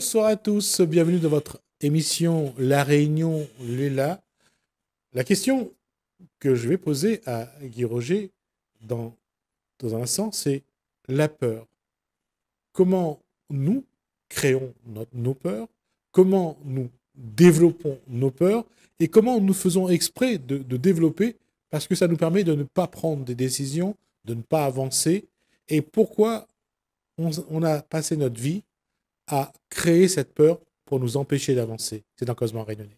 Bonsoir à tous, bienvenue dans votre émission La Réunion Léla. La question que je vais poser à Guy Roger dans, dans un sens c'est la peur. Comment nous créons notre, nos peurs, comment nous développons nos peurs et comment nous faisons exprès de, développer parce que ça nous permet de ne pas prendre des décisions, de ne pas avancer et pourquoi on a passé notre vie à créer cette peur pour nous empêcher d'avancer. C'est dans Cosmo rayonné.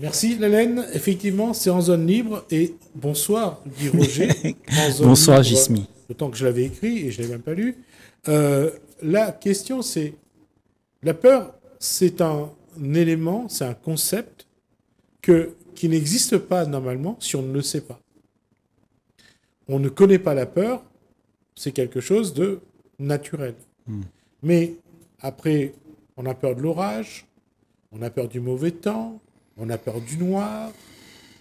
Merci Hélène. Effectivement, c'est en zone libre et bonsoir dit Roger. bonsoir Gismi. D'autant que je l'avais écrit et je ne l'ai même pas lu. Euh, la question c'est la peur, c'est un élément, c'est un concept que qui n'existe pas normalement si on ne le sait pas on ne connaît pas la peur, c'est quelque chose de naturel. Hmm. Mais après, on a peur de l'orage, on a peur du mauvais temps, on a peur du noir,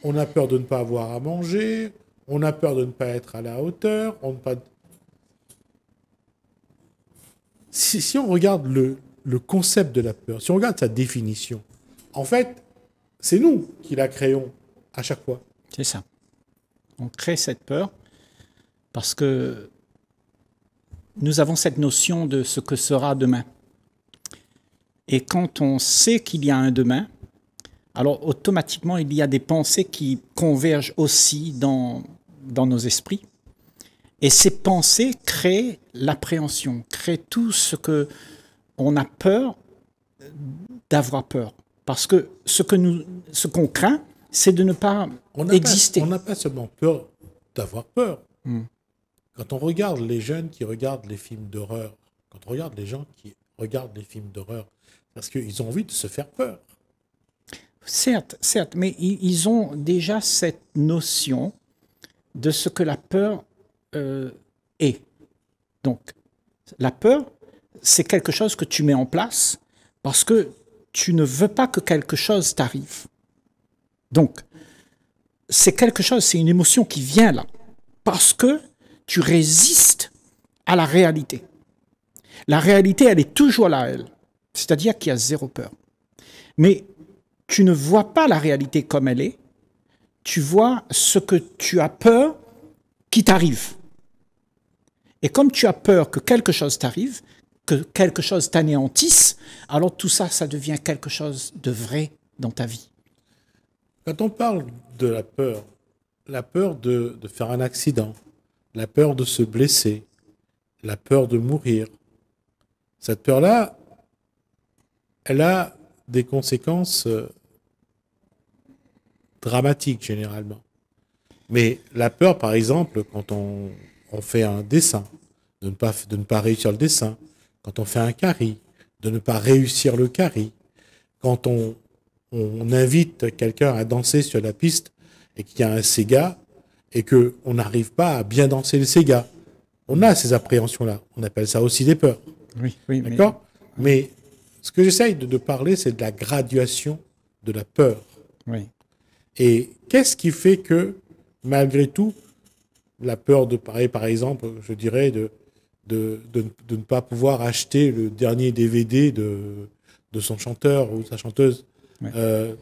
on a peur de ne pas avoir à manger, on a peur de ne pas être à la hauteur, on ne pas... Si, on regarde le concept de la peur, si on regarde sa définition, en fait, c'est nous qui la créons à chaque fois. C'est ça. On crée cette peur parce que nous avons cette notion de ce que sera demain. Et quand on sait qu'il y a un demain, alors automatiquement il y a des pensées qui convergent aussi dans, dans nos esprits. Et ces pensées créent l'appréhension, créent tout ce que on a peur d'avoir peur. Parce que ce que nous, ce qu'on craint, c'est de ne pas exister. on n'a pas seulement peur d'avoir peur. Hmm. Quand on regarde les jeunes qui regardent les films d'horreur, quand on regarde les gens qui regardent les films d'horreur, parce qu'ils ont envie de se faire peur. Certes, certes, mais ils ont déjà cette notion de ce que la peur euh, est. Donc, la peur, c'est quelque chose que tu mets en place parce que tu ne veux pas que quelque chose t'arrive. Donc, c'est quelque chose, c'est une émotion qui vient là, parce que tu résistes à la réalité. La réalité, elle est toujours là, elle. C'est-à-dire qu'il y a zéro peur. Mais tu ne vois pas la réalité comme elle est, tu vois ce que tu as peur qui t'arrive. Et comme tu as peur que quelque chose t'arrive, que quelque chose t'anéantisse, alors tout ça, ça devient quelque chose de vrai dans ta vie. Quand on parle de la peur, la peur de, de faire un accident, la peur de se blesser, la peur de mourir. Cette peur-là, elle a des conséquences euh, dramatiques généralement. Mais la peur, par exemple, quand on, fait un dessin, de ne, pas, de ne pas réussir le dessin, quand on fait un carry, de ne pas réussir le carry, quand on, on invite quelqu'un à danser sur la piste et qu'il y a un Sega, et que on n'arrive pas à bien danser le Sega, On a ces appréhensions-là. On appelle ça aussi des peurs. Oui, D'accord mais... ce que j'essaye de, parler, c'est de la graduation de la peur. Oui. Et qu'est-ce qui fait que, malgré tout, la peur de parler, par exemple, je dirais, de, de, ne pas pouvoir acheter le dernier DVD de, de son chanteur ou sa chanteuse, euh,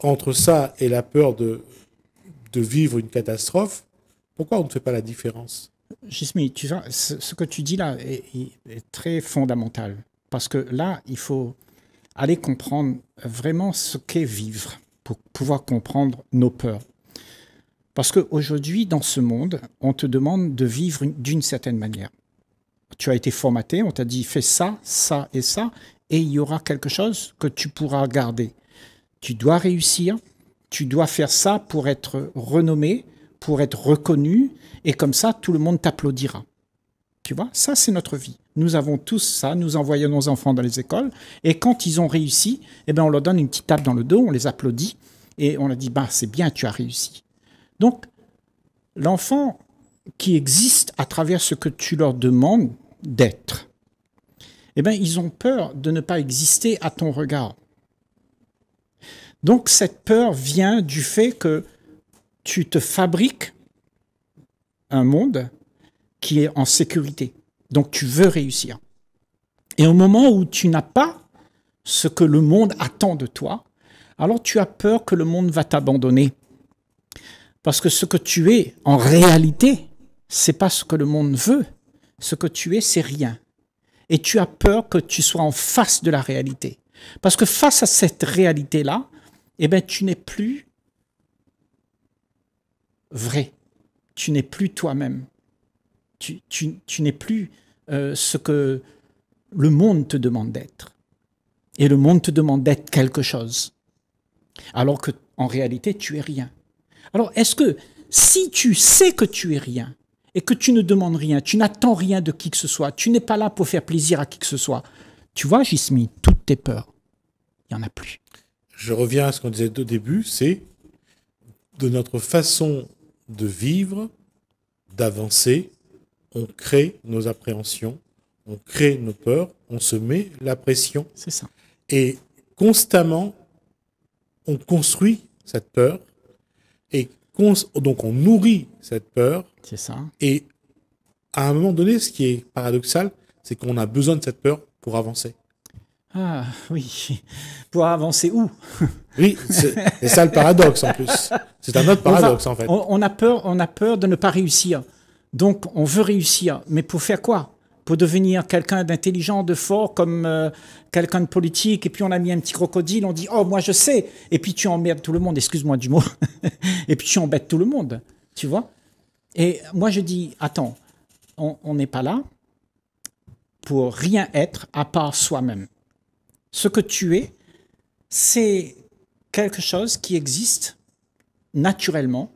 entre ça et la peur de de vivre une catastrophe, pourquoi on ne fait pas la différence Jismi, tu ce que tu dis là est, est, très fondamental. Parce que là, il faut aller comprendre vraiment ce qu'est vivre pour pouvoir comprendre nos peurs. Parce qu'aujourd'hui, dans ce monde, on te demande de vivre d'une certaine manière. Tu as été formaté, on t'a dit fais ça, ça et ça, et il y aura quelque chose que tu pourras garder. Tu dois réussir, tu dois faire ça pour être renommé, pour être reconnu, et comme ça, tout le monde t'applaudira. Tu vois, ça, c'est notre vie. Nous avons tous ça, nous envoyons nos enfants dans les écoles, et quand ils ont réussi, eh ben, on leur donne une petite tape dans le dos, on les applaudit, et on leur dit, bah, c'est bien, tu as réussi. Donc, l'enfant qui existe à travers ce que tu leur demandes d'être, eh ben, ils ont peur de ne pas exister à ton regard. Donc cette peur vient du fait que tu te fabriques un monde qui est en sécurité. Donc tu veux réussir. Et au moment où tu n'as pas ce que le monde attend de toi, alors tu as peur que le monde va t'abandonner. Parce que ce que tu es en réalité, c'est pas ce que le monde veut. Ce que tu es, c'est rien. Et tu as peur que tu sois en face de la réalité. Parce que face à cette réalité-là, eh bien, tu n'es plus vrai. Tu n'es plus toi-même. Tu, n'es plus euh, ce que le monde te demande d'être. Et le monde te demande d'être quelque chose. Alors que, en réalité, tu es rien. Alors, est-ce que si tu sais que tu es rien, et que tu ne demandes rien, tu n'attends rien de qui que ce soit, tu n'es pas là pour faire plaisir à qui que ce soit. Tu vois, Jismi, toutes tes peurs, il n'y en a plus je reviens à ce qu'on disait au début, c'est de notre façon de vivre, d'avancer, on crée nos appréhensions, on crée nos peurs, on se met la pression. C'est ça. Et constamment, on construit cette peur et donc on nourrit cette peur. C'est ça. Et à un moment donné, ce qui est paradoxal, c'est qu'on a besoin de cette peur pour avancer. Ah oui, pour avancer où Oui, c'est ça le paradoxe en plus. C'est un autre paradoxe en fait. On, a peur, on a peur de ne pas réussir. Donc on veut réussir, mais pour faire quoi Pour devenir quelqu'un d'intelligent, de fort, comme euh, quelqu'un de politique. Et puis on a mis un petit crocodile, on dit oh moi je sais. Et puis tu emmerdes tout le monde, excuse-moi du mot. et puis tu embêtes tout le monde, tu vois Et moi je dis attends, on n'est pas là pour rien être à part soi-même. Ce que tu es, c'est quelque chose qui existe naturellement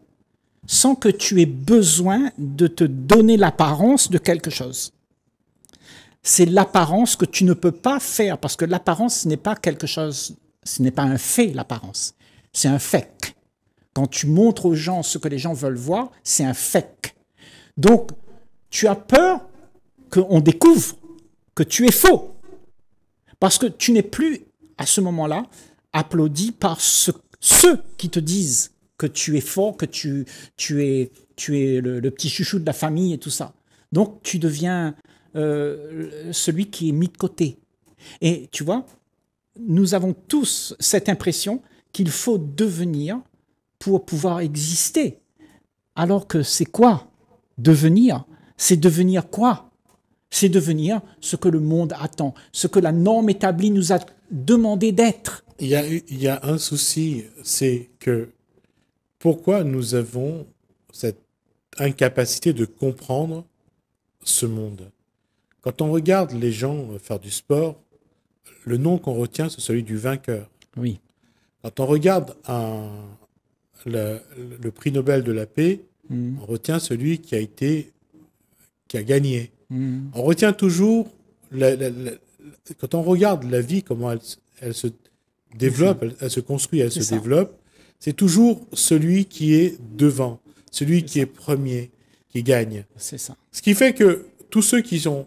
sans que tu aies besoin de te donner l'apparence de quelque chose. C'est l'apparence que tu ne peux pas faire parce que l'apparence n'est pas quelque chose, ce n'est pas un fait l'apparence, c'est un fake. Quand tu montres aux gens ce que les gens veulent voir, c'est un fake. Donc, tu as peur qu'on découvre que tu es faux. Parce que tu n'es plus, à ce moment-là, applaudi par ceux qui te disent que tu es fort, que tu, tu es, tu es le, petit chouchou de la famille et tout ça. Donc tu deviens euh, celui qui est mis de côté. Et tu vois, nous avons tous cette impression qu'il faut devenir pour pouvoir exister. Alors que c'est quoi Devenir, c'est devenir quoi c'est devenir ce que le monde attend, ce que la norme établie nous a demandé d'être. Il, y a, un souci, c'est que pourquoi nous avons cette incapacité de comprendre ce monde Quand on regarde les gens faire du sport, le nom qu'on retient, c'est celui du vainqueur. Oui. Quand on regarde le, prix Nobel de la paix, hmm. on retient celui qui a été, qui a gagné. Mhm. On retient toujours, quand on regarde la vie, comment elle, se développe, mhm. elle, se construit, elle se développe, c'est toujours celui qui est devant, celui qui est premier, qui gagne. C'est ça. Ce qui fait que tous ceux qui sont,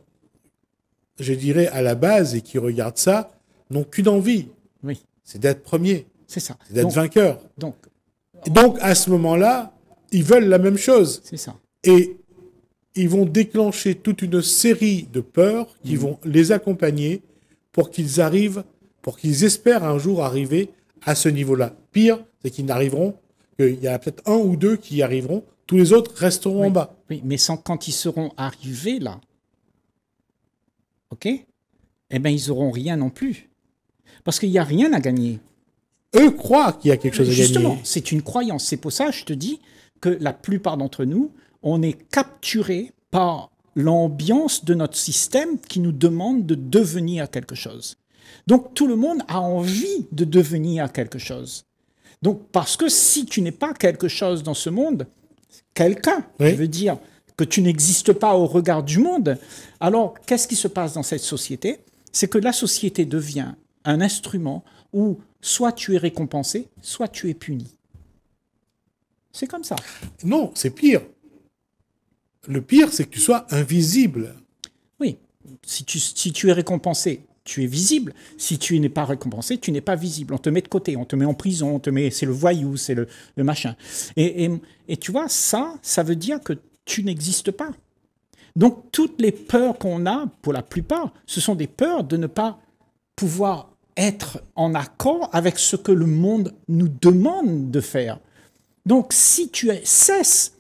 je dirais, à la base et qui regardent ça, n'ont qu'une envie. Oui. C'est d'être premier. C'est ça. C'est d'être vainqueur. Donc. Donc, à ce moment-là, ils veulent la même chose. C'est ça. Et ils vont déclencher toute une série de peurs qui mhm. vont les accompagner pour qu'ils arrivent, pour qu'ils espèrent un jour arriver à ce niveau-là. Pire, c'est qu'ils n'arriveront, qu'il y a peut-être un ou deux qui y arriveront, tous les autres resteront en bas. Oui, mais sans, quand ils seront arrivés là, ok Eh bien, ils n'auront rien non plus. Parce qu'il n'y a rien à gagner. Eux croient qu'il y a quelque chose à gagner. Justement, c'est une croyance. C'est pour ça, je te dis que la plupart d'entre nous, on est capturé par l'ambiance de notre système qui nous demande de devenir quelque chose. Donc tout le monde a envie de devenir quelque chose. Donc parce que si tu n'es pas quelque chose dans ce monde, quelqu'un, veut dire que tu n'existes pas au regard du monde, alors qu'est-ce qui se passe dans cette société C'est que la société devient un instrument où soit tu es récompensé, soit tu es puni. C'est comme ça. Non, c'est pire. Le pire, c'est que tu sois invisible. Oui. Si tu, si tu es récompensé, tu es visible. Si tu n'es pas récompensé, tu n'es pas visible. On te met de côté, on te met en prison, on te met, c'est le voyou, c'est le, machin. Et, et, et, tu vois, ça, ça veut dire que tu n'existes pas. Donc toutes les peurs qu'on a, pour la plupart, ce sont des peurs de ne pas pouvoir être en accord avec ce que le monde nous demande de faire. Donc si tu cesses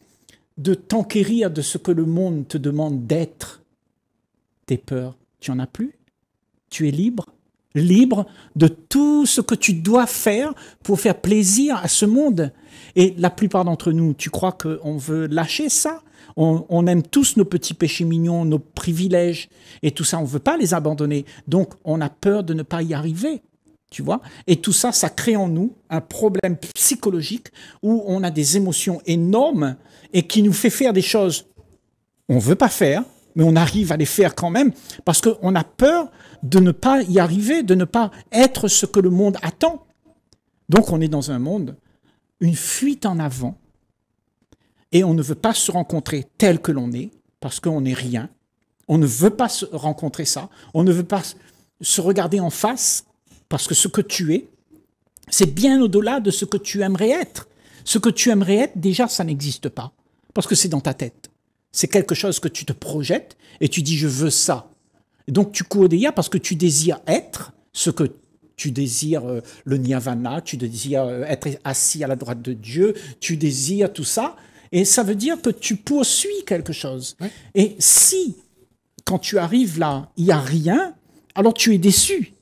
de t'enquérir de ce que le monde te demande d'être. Tes peurs, tu n'en as plus. Tu es libre, libre de tout ce que tu dois faire pour faire plaisir à ce monde. Et la plupart d'entre nous, tu crois qu'on veut lâcher ça on, aime tous nos petits péchés mignons, nos privilèges, et tout ça, on ne veut pas les abandonner. Donc, on a peur de ne pas y arriver vois Et tout ça, ça crée en nous un problème psychologique où on a des émotions énormes et qui nous fait faire des choses qu'on ne veut pas faire, mais on arrive à les faire quand même parce qu'on a peur de ne pas y arriver, de ne pas être ce que le monde attend. Donc on est dans un monde, une fuite en avant, et on ne veut pas se rencontrer tel que l'on est parce qu'on n'est rien. On ne veut pas se rencontrer ça. On ne veut pas se regarder en face parce que ce que tu es, c'est bien au-delà de ce que tu aimerais être. Ce que tu aimerais être, déjà, ça n'existe pas. Parce que c'est dans ta tête. C'est quelque chose que tu te projettes et tu dis je veux ça. donc tu cours coodéas parce que tu désires être ce que tu désires euh, le nirvana, tu désires euh, être assis à la droite de Dieu, tu désires tout ça. Et ça veut dire que tu poursuis quelque chose. Et si, quand tu arrives là, il n'y a rien, alors tu es déçu.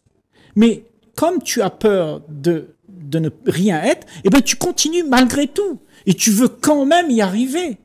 Mais comme tu as peur de, de ne rien être, et eh ben tu continues malgré tout. Et tu veux quand même y arriver,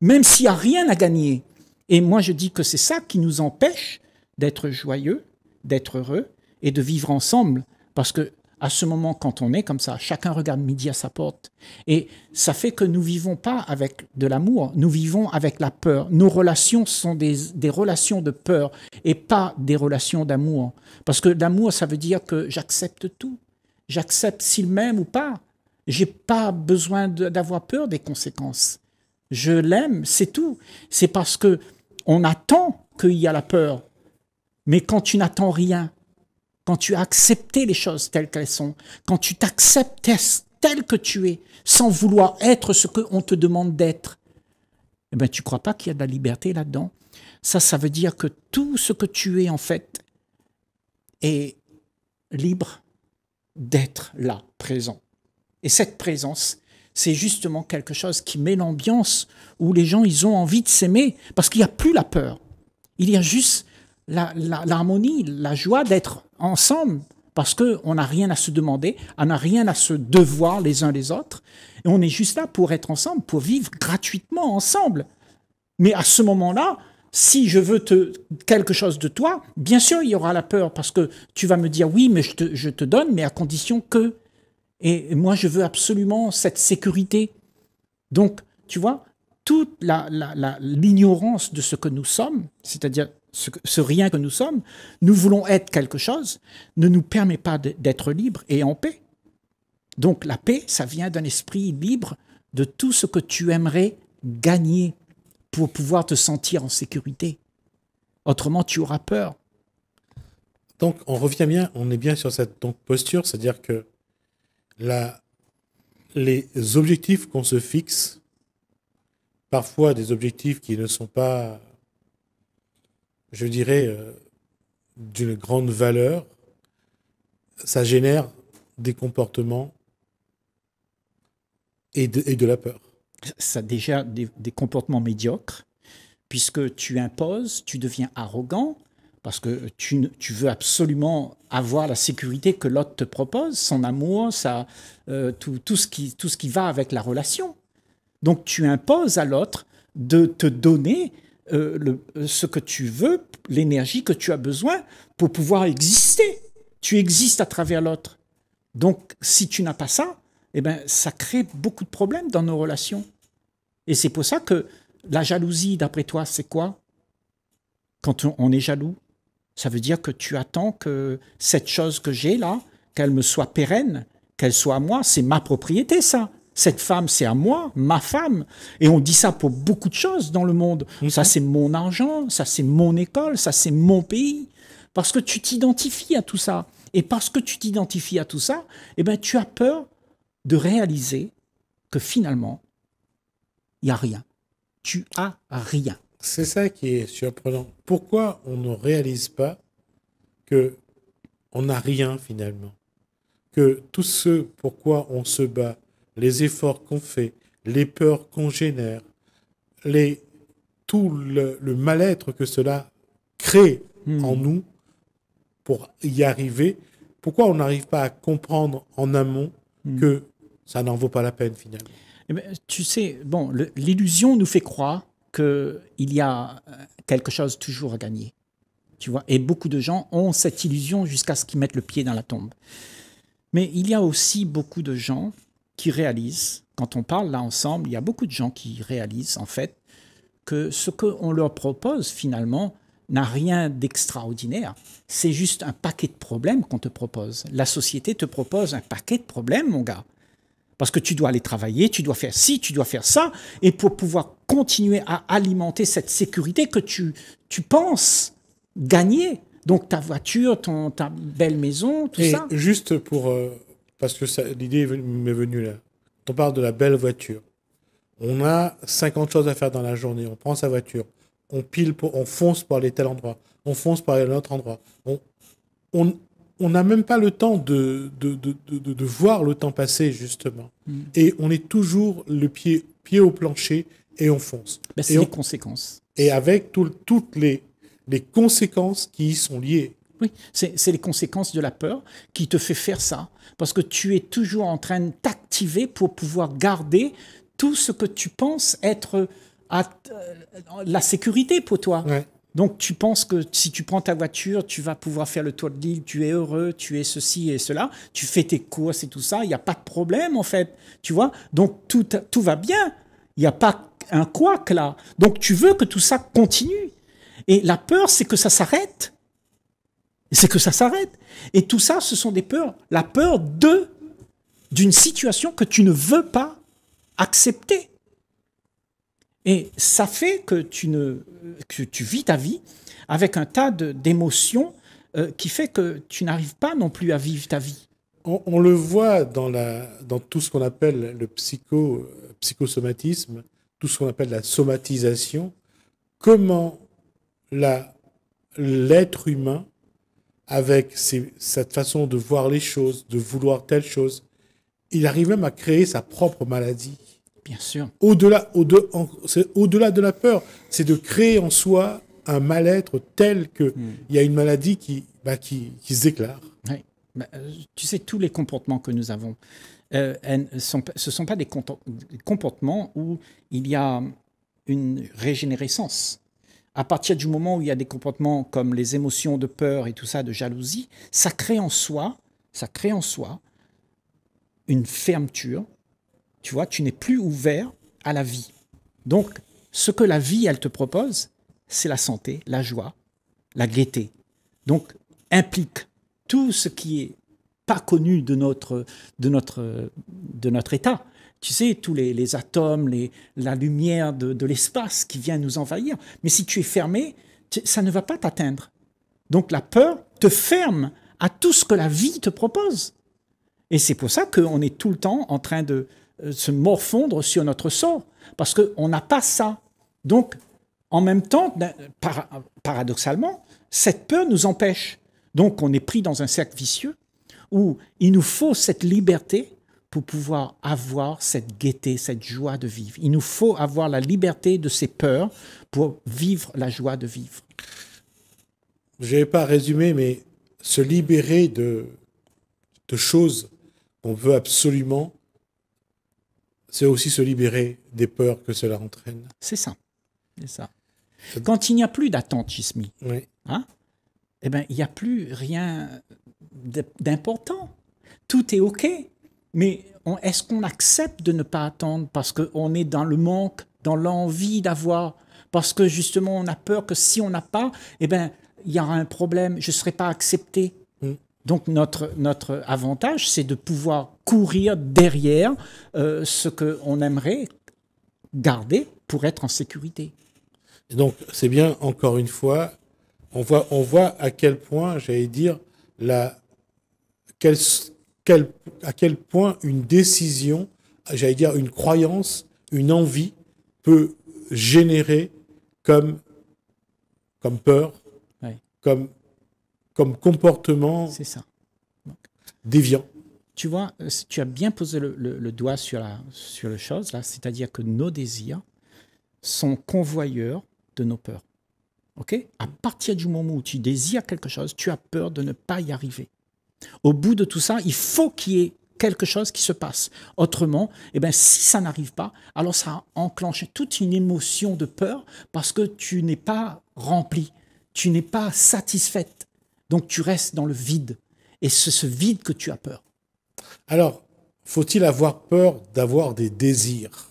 même s'il n'y a rien à gagner. Et moi, je dis que c'est ça qui nous empêche d'être joyeux, d'être heureux et de vivre ensemble. Parce que à ce moment quand on est comme ça, chacun regarde midi à sa porte. Et ça fait que nous vivons pas avec de l'amour, nous vivons avec la peur. Nos relations sont des, relations de peur et pas des relations d'amour. Parce que l'amour, ça veut dire que j'accepte tout. J'accepte s'il m'aime ou pas. J'ai pas besoin d'avoir peur des conséquences. Je l'aime, c'est tout. C'est parce que on attend qu'il y a la peur. Mais quand tu n'attends rien, quand tu as accepté les choses telles qu'elles sont, quand tu t'acceptes tel que tu es, sans vouloir être ce qu'on te demande d'être, eh ben, tu ne crois pas qu'il y a de la liberté là-dedans Ça, ça veut dire que tout ce que tu es, en fait, est libre d'être là, présent. Et cette présence, c'est justement quelque chose qui met l'ambiance où les gens, ils ont envie de s'aimer, parce qu'il n'y a plus la peur. Il y a juste l'harmonie, la, joie d'être ensemble, parce qu'on n'a rien à se demander, on n'a rien à se devoir les uns les autres, et on est juste là pour être ensemble, pour vivre gratuitement ensemble. Mais à ce moment-là, si je veux quelque chose de toi, bien sûr, il y aura la peur, parce que tu vas me dire, oui, mais je te, donne, mais à condition que... Et moi, je veux absolument cette sécurité. Donc, tu vois, toute l'ignorance la, de ce que nous sommes, c'est-à-dire ce, rien que nous sommes, nous voulons être quelque chose, ne nous permet pas d'être libre et en paix. Donc la paix, ça vient d'un esprit libre de tout ce que tu aimerais gagner pour pouvoir te sentir en sécurité. Autrement, tu auras peur. Donc on revient bien, on est bien sur cette posture, c'est-à-dire que les objectifs qu'on se fixe, parfois des objectifs qui ne sont pas je dirais, euh, d'une grande valeur, ça génère des comportements et de, la peur. Ça déjà des, comportements médiocres, puisque tu imposes, tu deviens arrogant, parce que tu, veux absolument avoir la sécurité que l'autre te propose, son amour, ça, euh, tout, qui, tout ce qui va avec la relation. Donc tu imposes à l'autre de te donner euh, euh, ce que tu veux, l'énergie que tu as besoin pour pouvoir exister. Tu existes à travers l'autre. Donc, si tu n'as pas ça, eh ben, ça crée beaucoup de problèmes dans nos relations. Et c'est pour ça que la jalousie, d'après toi, c'est quoi Quand on est jaloux, ça veut dire que tu attends que cette chose que j'ai là, qu'elle me soit pérenne, qu'elle soit à moi, c'est ma propriété, ça. Cette femme, c'est à moi, ma femme. Et on dit ça pour beaucoup de choses dans le monde. Mhm. Ça, c'est mon argent, ça, c'est mon école, ça, c'est mon pays. Parce que tu t'identifies à tout ça. Et parce que tu t'identifies à tout ça, eh ben, tu as peur de réaliser que finalement, il n'y a rien. Tu as rien. C'est ça qui est surprenant. Pourquoi on ne réalise pas que on n'a rien finalement Que tout ce pourquoi on se bat, les efforts qu'on fait, les peurs qu'on génère, les, tout le, mal-être que cela crée hmm. en nous pour y arriver, pourquoi on n'arrive pas à comprendre en amont hmm. que ça n'en vaut pas la peine finalement eh ben, Tu sais, bon, l'illusion nous fait croire qu'il y a euh, quelque chose toujours à gagner. Tu vois, et beaucoup de gens ont cette illusion jusqu'à ce qu'ils mettent le pied dans la tombe. Mais il y a aussi beaucoup de gens qui réalisent, quand on parle là ensemble, il y a beaucoup de gens qui réalisent en fait que ce qu'on leur propose finalement n'a rien d'extraordinaire. C'est juste un paquet de problèmes qu'on te propose. La société te propose un paquet de problèmes, mon gars. Parce que tu dois aller travailler, tu dois faire ci, tu dois faire ça, et pour pouvoir continuer à alimenter cette sécurité que tu, tu penses gagner. Donc ta voiture, ton, ta belle maison, tout et ça. Juste pour euh, parce que l'idée m'est venue là. On parle de la belle voiture. On a 50 choses à faire dans la journée. On prend sa voiture. On pile, on fonce pour aller tel endroit. On fonce pour aller à l'autre endroit. On, on, n'a même pas le temps de, de, voir le temps passer, justement. Mm. Et on est toujours le pied, pied au plancher et on fonce. Bah, c'est les conséquences. Et avec toutes les, les conséquences qui y sont liées. Oui, c'est les conséquences de la peur qui te fait faire ça, parce que tu es toujours en train de t'activer pour pouvoir garder tout ce que tu penses être euh, la sécurité pour toi. Donc tu penses que si tu prends ta voiture, tu vas pouvoir faire le tour de l'île, tu es heureux, tu es ceci et cela, tu fais tes courses et tout ça, il n'y a pas de problème en fait, tu vois. Donc tout, tout va bien, il n'y a pas un couac là. Donc tu veux que tout ça continue. Et la peur, c'est que ça s'arrête c'est que ça s'arrête. Et tout ça, ce sont des peurs. La peur de, d'une situation que tu ne veux pas accepter. Et ça fait que tu, ne, que tu vis ta vie avec un tas d'émotions euh, qui fait que tu n'arrives pas non plus à vivre ta vie. On, le voit dans, la, dans tout ce qu'on appelle le psycho, psychosomatisme, tout ce qu'on appelle la somatisation, comment l'être humain avec cette façon de voir les choses, de vouloir telle chose, il arrive même à créer sa propre maladie. Bien sûr. Au-delà au de, de la peur, c'est de créer en soi un mal-être tel qu'il hmm. y a une maladie qui, bah, qui, se déclare. Bah, euh, tu sais, tous les comportements que nous avons, ce euh, ne sont pas des, comportements où il y a une régénérescence à partir du moment où il y a des comportements comme les émotions de peur et tout ça, de jalousie, ça crée en soi, ça crée en soi une fermeture. Tu vois, tu n'es plus ouvert à la vie. Donc, ce que la vie, elle te propose, c'est la santé, la joie, la gaieté. Donc, implique tout ce qui est pas connu de notre, de notre, de notre état tu sais, tous les, atomes, la lumière de, l'espace qui vient nous envahir. Mais si tu es fermé, ça ne va pas t'atteindre. Donc la peur te ferme à tout ce que la vie te propose. Et c'est pour ça qu'on est tout le temps en train de euh, se morfondre sur notre sort, parce qu'on n'a pas ça. Donc, en même temps, ben, paradoxalement, cette peur nous empêche. Donc, on est pris dans un cercle vicieux où il nous faut cette liberté pour pouvoir avoir cette gaieté, cette joie de vivre. Il nous faut avoir la liberté de ces peurs pour vivre la joie de vivre. Je n'ai pas résumé, mais se libérer de, de choses qu'on veut absolument, c'est aussi se libérer des peurs que cela entraîne. C'est ça. C'est ça. Quand il n'y a plus d'attentisme, oui. Hein, eh ben, il n'y a plus rien d'important. Tout est OK. Mais est-ce qu'on accepte de ne pas attendre parce qu'on est dans le manque, dans l'envie d'avoir, parce que justement on a peur que si on n'a pas, eh ben il y aura un problème, je ne serai pas accepté. Mm. Donc notre, notre avantage, c'est de pouvoir courir derrière euh, ce ce qu'on aimerait garder pour être en sécurité. donc c'est bien, encore une fois, on voit, on voit à quel point, j'allais dire, la, à quel point une décision, j'allais dire une croyance, une envie peut générer comme, comme peur, comme, comme comportement déviant. Tu vois, tu as bien posé le, le doigt sur la, sur le chose, là, c'est-à-dire que nos désirs sont convoyeurs de nos peurs. ok à partir du moment où tu désires quelque chose, tu as peur de ne pas y arriver. Au bout de tout ça, il faut qu'il y ait quelque chose qui se passe. Autrement, eh ben, si ça n'arrive pas, alors ça enclenche toute une émotion de peur parce que tu n'es pas rempli, tu n'es pas satisfaite. Donc tu restes dans le vide. Et c'est ce vide que tu as peur. Alors, faut-il avoir peur d'avoir des désirs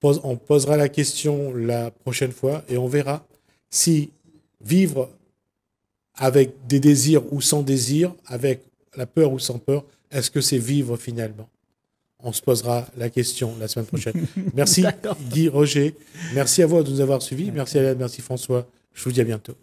on posera la question la prochaine fois et on verra si vivre avec des désirs ou sans désirs, avec la peur ou sans peur, est-ce que c'est vivre finalement On se posera la question la semaine prochaine. Merci Guy Roger, merci à vous de nous avoir suivis, merci Alain, merci François, je vous dis à bientôt.